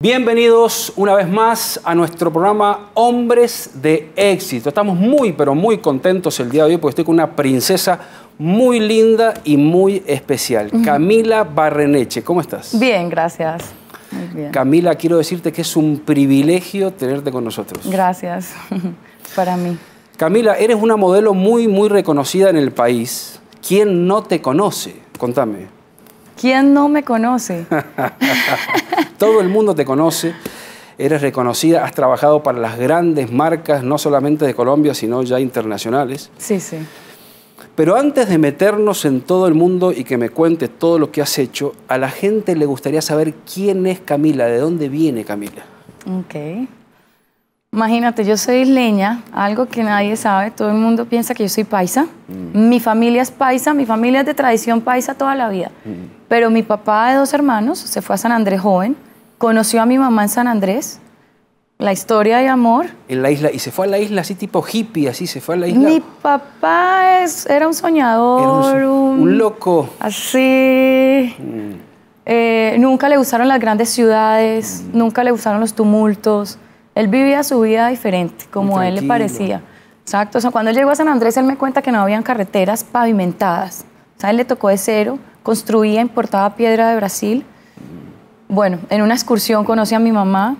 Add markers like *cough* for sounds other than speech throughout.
Bienvenidos una vez más a nuestro programa Hombres de Éxito. Estamos muy, pero muy contentos el día de hoy porque estoy con una princesa muy linda y muy especial, Camila Barreneche. ¿Cómo estás? Bien, gracias. Camila, quiero decirte que es un privilegio tenerte con nosotros. Gracias, *laughs* para mí. Camila, eres una modelo muy, muy reconocida en el país. ¿Quién no te conoce? Contame. ¿Quién no me conoce? *laughs* Todo el mundo te conoce. Eres reconocida, has trabajado para las grandes marcas, no solamente de Colombia, sino ya internacionales. Sí, sí. Pero antes de meternos en todo el mundo y que me cuentes todo lo que has hecho, a la gente le gustaría saber quién es Camila, de dónde viene Camila. Ok. Imagínate, yo soy isleña, algo que nadie sabe, todo el mundo piensa que yo soy paisa. Mm. Mi familia es paisa, mi familia es de tradición paisa toda la vida. Mm. Pero mi papá de dos hermanos se fue a San Andrés joven, conoció a mi mamá en San Andrés, la historia de amor. En la isla, y se fue a la isla así tipo hippie, así se fue a la isla. Mi papá era un soñador, un, loco. Así. Mm. Eh, nunca le gustaron las grandes ciudades, nunca le gustaron los tumultos él vivía su vida diferente, como a él le parecía. Exacto. O sea, cuando él llegó a San Andrés, él me cuenta que no habían carreteras pavimentadas. O sea, él le tocó de cero, construía, importaba piedra de Brasil. Bueno, en una excursión conoce a mi mamá.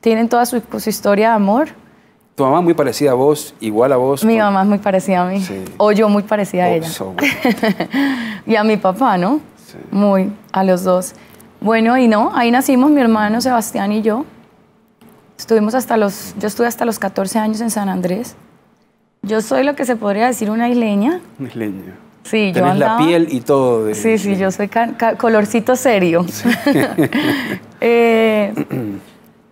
Tienen toda su, historia de amor. Tu mamá muy parecida a vos, igual a vos. Mi mamá es muy parecida a mí. O yo muy parecida a oh, ella. *laughs* y a mi papá, ¿no? Sí. Muy, a los dos. Bueno, y no, ahí nacimos mi hermano Sebastián y yo. Estuvimos hasta los, yo estuve hasta los 14 años en San Andrés. Yo soy lo que se podría decir una isleña. Una isleña. Sí, yo la piel y todo. De... Sí, sí, yo soy colorcito serio. *laughs* Eh,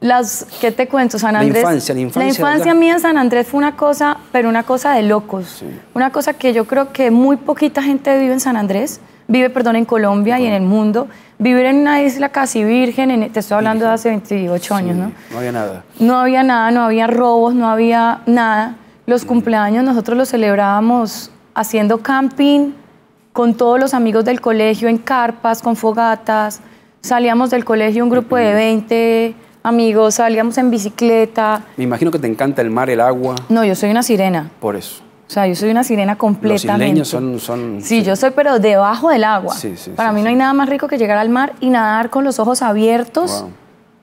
las, ¿Qué te cuento, San Andrés? La infancia, la infancia. La infancia mía en San Andrés fue una cosa, pero una cosa de locos. Una cosa que yo creo que muy poquita gente vive en San Andrés vive, perdón, en Colombia y en el mundo. Vivir en una isla casi virgen, en, te estoy hablando de hace 28 años, ¿no? No había nada. No había nada, no había robos, no había nada. Los mm. cumpleaños nosotros los celebrábamos haciendo camping con todos los amigos del colegio en carpas, con fogatas. Salíamos del colegio un grupo de 20 mm. amigos, salíamos en bicicleta. Me imagino que te encanta el mar, el agua. No, yo soy una sirena. Por eso. O sea, yo soy una sirena completamente. Los son... sí, yo soy, pero debajo del agua. Para mí no hay nada más rico que llegar al mar y nadar con los ojos abiertos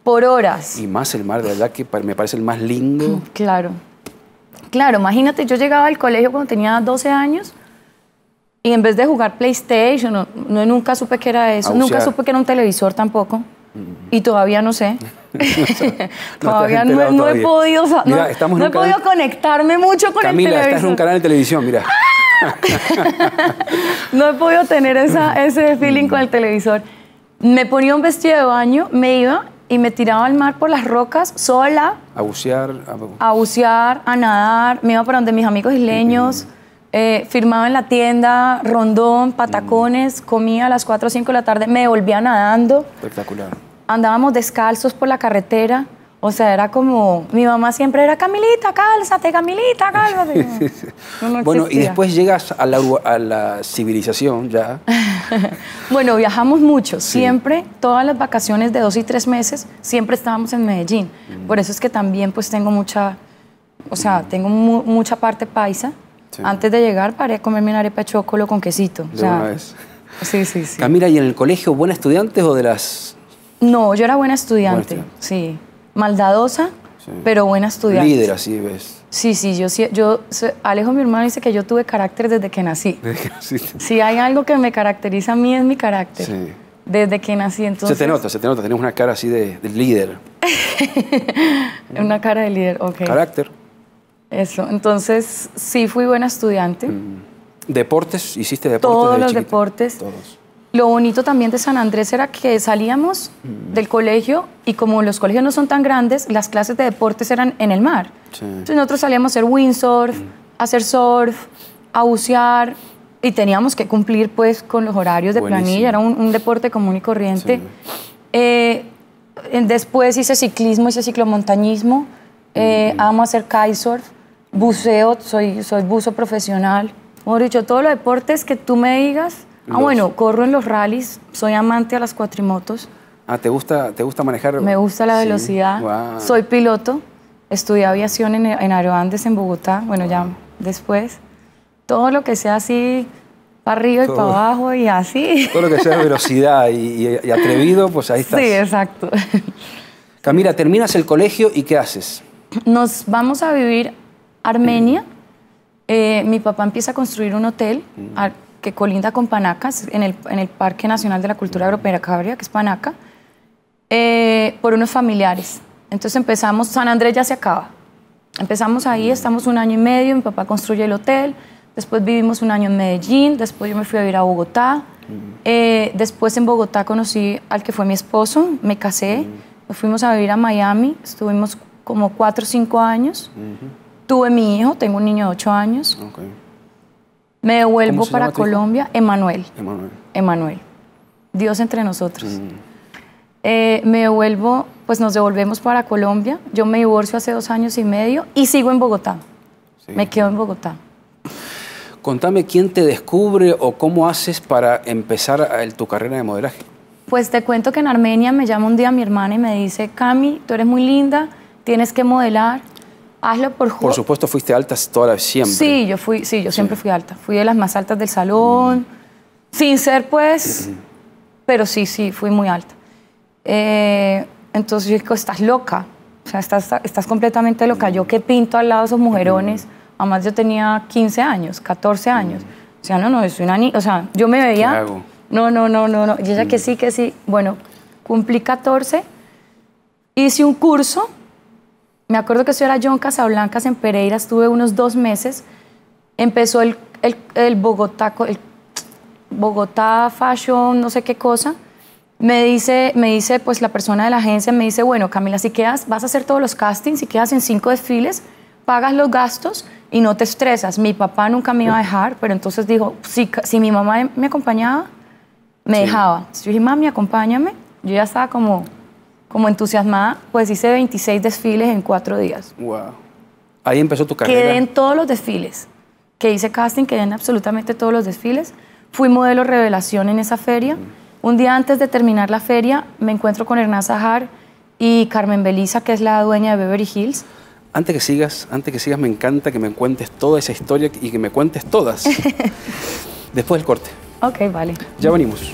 por horas. Y más el mar, de verdad que me parece el más lindo. Mm, claro. Claro, imagínate, yo llegaba al colegio cuando tenía 12 años y en vez de jugar PlayStation, no nunca supe que era eso, nunca supe que era un televisor tampoco y todavía no sé. *laughs* *laughs* todavía, no, he podido, conectarme mucho con el televisor. estás en un canal de televisión, mira. *laughs* no he podido tener esa, ese feeling con el televisor. Me ponía un vestido de baño, me iba y me tiraba al mar por las rocas sola. A bucear. A, bucear, a nadar. Me iba para donde mis amigos isleños. Eh, firmaba en la tienda, rondón, mm. patacones, comía a las 4 o 5 de la tarde, me volvía nadando. Espectacular. Andábamos descalzos por la carretera. O sea, era como, mi mamá siempre era, Camilita, cálzate, Camilita, cálzate. *laughs* bueno, y después llegas a la, a la civilización ya. *laughs* bueno, viajamos mucho, siempre, todas las vacaciones de dos y tres meses, siempre estábamos en Medellín. Mm. Por eso es que también pues tengo mucha, o sea, tengo mucha parte paisa. Antes de llegar, paré a comerme una arepa de chocolo con quesito. una vez. Sí, sí, sí. Camila, ¿y en el colegio buena estudiante o de las...? No, yo era buena estudiante, sí. Maldadosa, pero buena estudiante. Líder, así ves. Sí, sí, yo, yo, Alejo, mi hermano, dice que yo tuve carácter desde que nací. *laughs* Desde Si hay algo que me caracteriza a mí es mi carácter. Sí. Desde que nací, entonces... Se te nota, se te nota, Tienes una cara así de, de líder. *laughs* una cara de líder, ok. Carácter. Eso, entonces sí fui buena estudiante. Mm. ¿Deportes? ¿Hiciste deportes? Todos los deportes. Lo bonito también de San Andrés era que salíamos mm. del colegio y como los colegios no son tan grandes, las clases de deportes eran en el mar. Entonces nosotros salíamos a hacer windsurf, a mm. hacer surf, a bucear y teníamos que cumplir pues con los horarios de planilla, era un, deporte común y corriente. Eh, después hice ciclismo, hice ciclomontañismo, eh, amo hacer kitesurf buceo, soy, soy buzo profesional. Como he dicho, todos los deportes que tú me digas. Ah, bueno, corro en los rallies, soy amante a las cuatrimotos. Ah, ¿te gusta, te gusta manejar? Me gusta la velocidad. Soy piloto, estudié aviación en, en Andes, en Bogotá, bueno, ya después. Todo lo que sea así, para arriba y para abajo y así. Todo lo que sea velocidad y, y atrevido, pues ahí estás. Sí, exacto. Camila, terminas el colegio y ¿qué haces? Nos vamos a vivir Armenia, eh, mi papá empieza a construir un hotel que colinda con Panacas, en el, en el, Parque Nacional de la Cultura Europea que es Panaca, eh, por unos familiares. Entonces empezamos, San Andrés ya se acaba. Empezamos ahí, estamos un año y medio, mi papá construye el hotel, después vivimos un año en Medellín, después yo me fui a vivir a Bogotá, eh, después en Bogotá conocí al que fue mi esposo, me casé, nos fuimos a vivir a Miami, estuvimos como cuatro o cinco años. Tuve mi hijo, tengo un niño de 8 años. Me devuelvo para Colombia, Emanuel. Emanuel. Dios entre nosotros. Mm. Eh, me devuelvo, pues nos devolvemos para Colombia. Yo me divorcio hace dos años y medio y sigo en Bogotá. Me quedo en Bogotá. Contame quién te descubre o cómo haces para empezar tu carrera de modelaje. Pues te cuento que en Armenia me llama un día mi hermana y me dice, Cami, tú eres muy linda, tienes que modelar. Hazlo por Por supuesto, fuiste alta toda la siempre. Sí, yo fui, sí, yo siempre fui alta. Fui de las más altas del salón. Mm. Sin ser, pues, mm-hmm. pero sí, sí, fui muy alta. Eh, entonces yo estás loca. O sea, estás, estás completamente loca. Yo que pinto al lado de esos mm-hmm. mujerones. Además, yo tenía 15 años, 14 mm-hmm. años. O sea, no, no, soy una niña. O sea, yo me veía. No, no, no, no, no. Y ella que sí, que sí. Bueno, cumplí 14, hice un curso me acuerdo que eso era John Casablancas en Pereira, estuve unos dos meses. Empezó el, el, Bogotá, el Bogotá Fashion, no sé qué cosa. Me dice, me dice, pues la persona de la agencia me dice, bueno, Camila, si quedas, vas a hacer todos los castings, si quedas en cinco desfiles, pagas los gastos y no te estresas. Mi papá nunca me iba a dejar, pero entonces dijo, si, si mi mamá me acompañaba, me dejaba. Yo dije, mami, acompáñame. Yo ya estaba como como entusiasmada, pues hice 26 desfiles en cuatro días. Wow. Ahí empezó tu carrera. Quedé en todos los desfiles. Que hice casting, quedé en absolutamente todos los desfiles. Fui modelo revelación en esa feria. Mm. Un día antes de terminar la feria, me encuentro con Hernán Zahar y Carmen Belisa, que es la dueña de Beverly Hills. Antes que sigas, antes que sigas, me encanta que me cuentes toda esa historia y que me cuentes todas. *laughs* Después del corte. Ok, vale. Ya venimos.